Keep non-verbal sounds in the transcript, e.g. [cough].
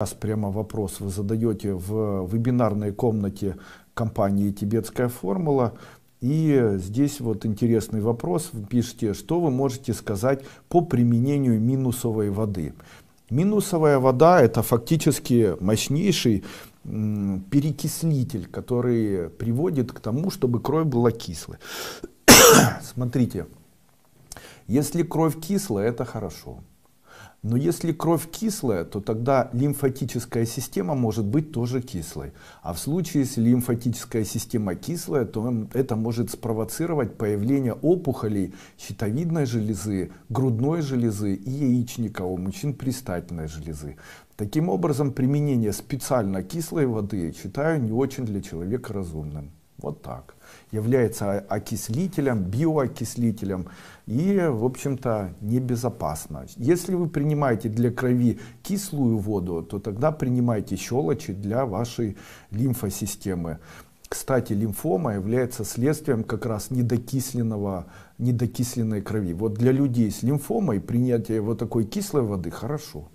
Сейчас прямо вопрос вы задаете в вебинарной комнате компании «Тибетская формула». И здесь вот интересный вопрос. Вы пишите, что вы можете сказать по применению минусовой воды. Минусовая вода – это фактически мощнейший перекислитель, который приводит к тому, чтобы кровь была кислой. [coughs] Смотрите, если кровь кислая, это хорошо. Но если кровь кислая, то тогда лимфатическая система может быть тоже кислой. А в случае, если лимфатическая система кислая, то это может спровоцировать появление опухолей щитовидной железы, грудной железы и яичника у мужчин пристательной железы. Таким образом, применение специально кислой воды, считаю, не очень для человека разумным. Вот так. Является окислителем, биоокислителем и, в общем-то, небезопасно. Если вы принимаете для крови кислую воду, то тогда принимайте щелочи для вашей лимфосистемы. Кстати, лимфома является следствием как раз недокисленного, недокисленной крови. Вот для людей с лимфомой принятие вот такой кислой воды хорошо.